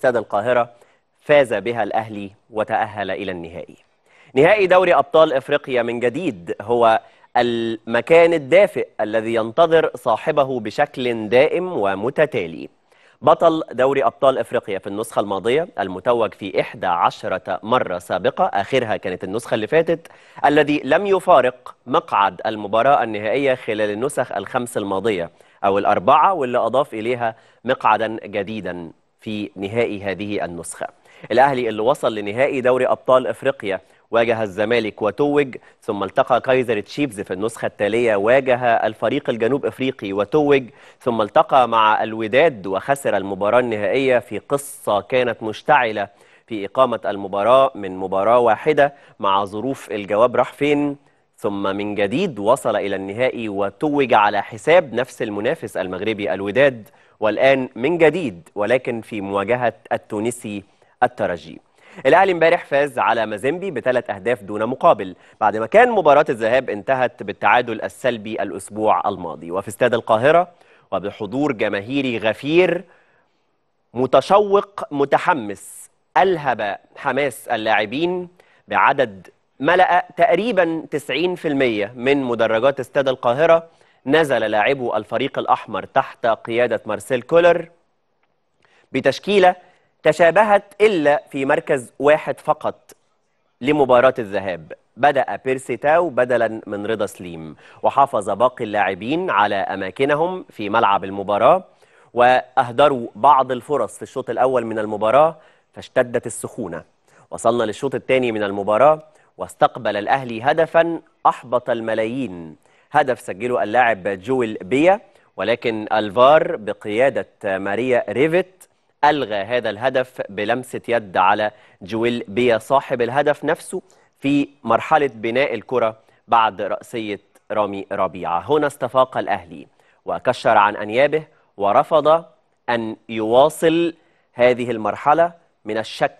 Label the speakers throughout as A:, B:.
A: استاد القاهرة فاز بها الأهلي وتأهل إلى النهائي نهائي دوري أبطال إفريقيا من جديد هو المكان الدافئ الذي ينتظر صاحبه بشكل دائم ومتتالي بطل دوري أبطال إفريقيا في النسخة الماضية المتوج في 11 مرة سابقة آخرها كانت النسخة اللي فاتت الذي لم يفارق مقعد المباراة النهائية خلال النسخ الخمس الماضية أو الأربعة واللي أضاف إليها مقعدا جديدا في نهائي هذه النسخة الأهلي اللي وصل لنهائي دوري أبطال إفريقيا واجه الزمالك وتوج ثم التقى كايزر تشيفز في النسخة التالية واجه الفريق الجنوب إفريقي وتوج ثم التقى مع الوداد وخسر المباراة النهائية في قصة كانت مشتعلة في إقامة المباراة من مباراة واحدة مع ظروف الجواب راح فين ثم من جديد وصل إلى النهائي وتوج على حساب نفس المنافس المغربي الوداد والآن من جديد ولكن في مواجهة التونسي الترجي الأهلي امبارح فاز على مازيمبي بثلاث أهداف دون مقابل بعد ما كان مباراة الذهاب انتهت بالتعادل السلبي الأسبوع الماضي وفي استاد القاهرة وبحضور جماهيري غفير متشوق متحمس ألهب حماس اللاعبين بعدد ملأ تقريبا 90% من مدرجات استاد القاهرة نزل لاعبو الفريق الأحمر تحت قيادة مارسيل كولر بتشكيلة تشابهت إلا في مركز واحد فقط لمباراة الذهاب بدأ بيرسي تاو بدلا من رضا سليم وحافظ باقي اللاعبين على أماكنهم في ملعب المباراة وأهدروا بعض الفرص في الشوط الأول من المباراة فاشتدت السخونة وصلنا للشوط الثاني من المباراة واستقبل الأهلي هدفا أحبط الملايين هدف سجله اللاعب جويل بيا ولكن الفار بقيادة ماريا ريفيت ألغى هذا الهدف بلمسة يد على جويل بيا صاحب الهدف نفسه في مرحلة بناء الكرة بعد رأسية رامي ربيعة هنا استفاق الأهلي وكشر عن أنيابه ورفض أن يواصل هذه المرحلة من الشك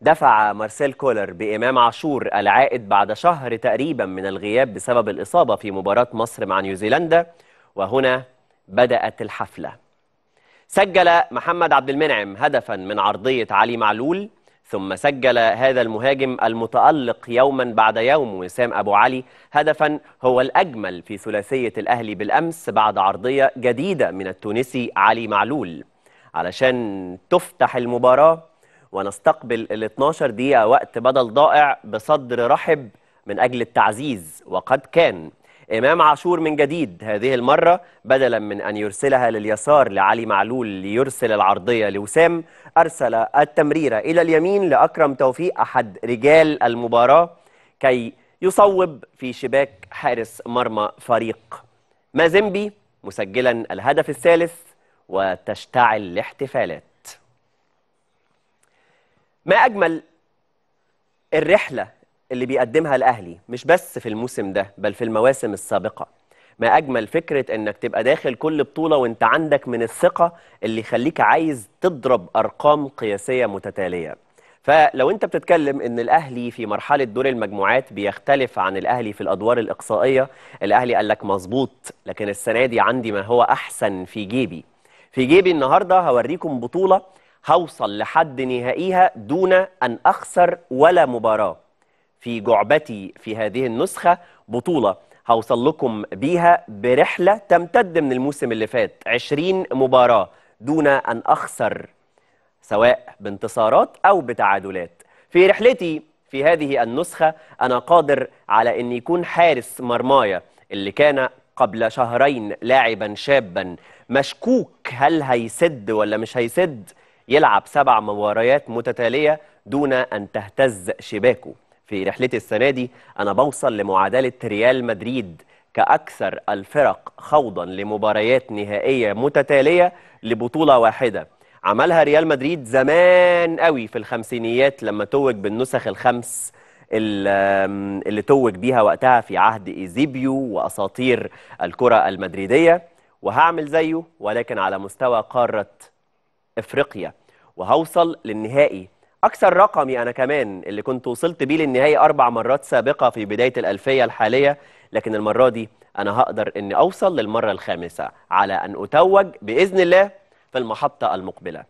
A: دفع مارسيل كولر بإمام عاشور العائد بعد شهر تقريبا من الغياب بسبب الإصابة في مباراة مصر مع نيوزيلندا وهنا بدأت الحفلة سجل محمد عبد المنعم هدفا من عرضية علي معلول ثم سجل هذا المهاجم المتألق يوما بعد يوم وسام أبو علي هدفا هو الأجمل في ثلاثية الأهلي بالأمس بعد عرضية جديدة من التونسي علي معلول علشان تفتح المباراة ونستقبل ال 12 دقيقة وقت بدل ضائع بصدر رحب من أجل التعزيز وقد كان إمام عاشور من جديد هذه المرة بدلا من أن يرسلها لليسار لعلي معلول ليرسل العرضية لوسام أرسل التمريرة إلى اليمين لأكرم توفيق أحد رجال المباراة كي يصوب في شباك حارس مرمى فريق مازنبي مسجلا الهدف الثالث وتشتعل الاحتفالات ما اجمل الرحله اللي بيقدمها الاهلي مش بس في الموسم ده بل في المواسم السابقه ما اجمل فكره انك تبقى داخل كل بطوله وانت عندك من الثقه اللي يخليك عايز تضرب ارقام قياسيه متتاليه فلو انت بتتكلم ان الاهلي في مرحله دور المجموعات بيختلف عن الاهلي في الادوار الاقصائيه الاهلي قال لك مظبوط لكن السنه دي عندي ما هو احسن في جيبي في جيبي النهارده هوريكم بطوله هوصل لحد نهائيها دون أن أخسر ولا مباراة في جعبتي في هذه النسخة بطولة هوصل لكم بيها برحلة تمتد من الموسم اللي فات 20 مباراة دون أن أخسر سواء بانتصارات أو بتعادلات في رحلتي في هذه النسخة أنا قادر على أن يكون حارس مرمايا اللي كان قبل شهرين لاعبا شابا مشكوك هل هيسد ولا مش هيسد يلعب سبع مباريات متتالية دون أن تهتز شباكه في رحلتي السنة دي أنا بوصل لمعادلة ريال مدريد كأكثر الفرق خوضا لمباريات نهائية متتالية لبطولة واحدة عملها ريال مدريد زمان قوي في الخمسينيات لما توج بالنسخ الخمس اللي توج بيها وقتها في عهد إيزيبيو وأساطير الكرة المدريدية وهعمل زيه ولكن على مستوى قارة إفريقيا وهوصل للنهائي اكثر رقمي انا كمان اللي كنت وصلت بيه للنهائي اربع مرات سابقه في بدايه الالفيه الحاليه لكن المره دي انا هقدر اني اوصل للمره الخامسه على ان اتوج باذن الله في المحطه المقبله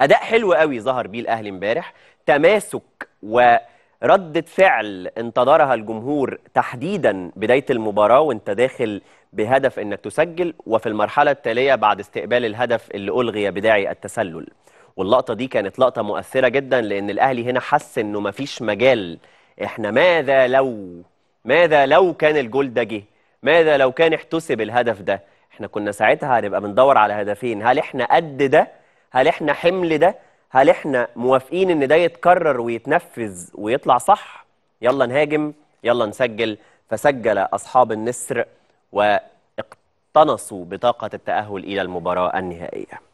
A: اداء حلو قوي ظهر بيه الاهلي امبارح تماسك وردة فعل انتظرها الجمهور تحديدا بداية المباراة وانت داخل بهدف انك تسجل وفي المرحلة التالية بعد استقبال الهدف اللي ألغي بداعي التسلل واللقطه دي كانت لقطه مؤثره جدا لان الاهلي هنا حس انه مفيش مجال احنا ماذا لو ماذا لو كان الجول ده جه ماذا لو كان احتسب الهدف ده احنا كنا ساعتها هنبقى بندور على هدفين هل احنا قد ده هل احنا حمل ده هل احنا موافقين ان ده يتكرر ويتنفذ ويطلع صح يلا نهاجم يلا نسجل فسجل اصحاب النسر واقتنصوا بطاقه التاهل الى المباراه النهائيه